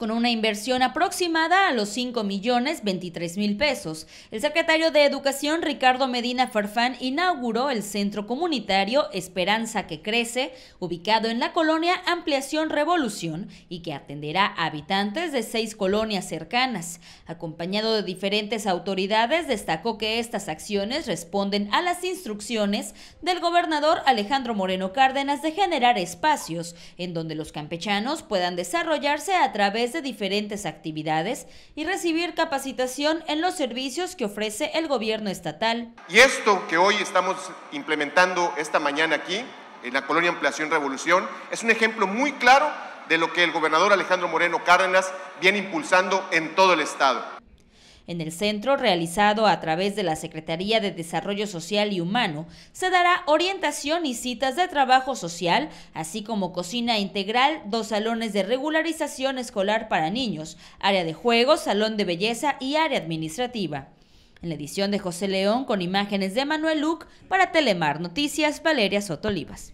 con una inversión aproximada a los 5 millones 23 mil pesos. El secretario de Educación Ricardo Medina Farfán inauguró el centro comunitario Esperanza que Crece, ubicado en la colonia Ampliación Revolución y que atenderá a habitantes de seis colonias cercanas. Acompañado de diferentes autoridades, destacó que estas acciones responden a las instrucciones del gobernador Alejandro Moreno Cárdenas de generar espacios en donde los campechanos puedan desarrollarse a través de diferentes actividades y recibir capacitación en los servicios que ofrece el gobierno estatal. Y esto que hoy estamos implementando esta mañana aquí, en la colonia Ampliación Revolución, es un ejemplo muy claro de lo que el gobernador Alejandro Moreno Cárdenas viene impulsando en todo el Estado. En el centro, realizado a través de la Secretaría de Desarrollo Social y Humano, se dará orientación y citas de trabajo social, así como cocina integral, dos salones de regularización escolar para niños, área de juegos, salón de belleza y área administrativa. En la edición de José León con imágenes de Manuel Luc para Telemar Noticias, Valeria Sotolivas.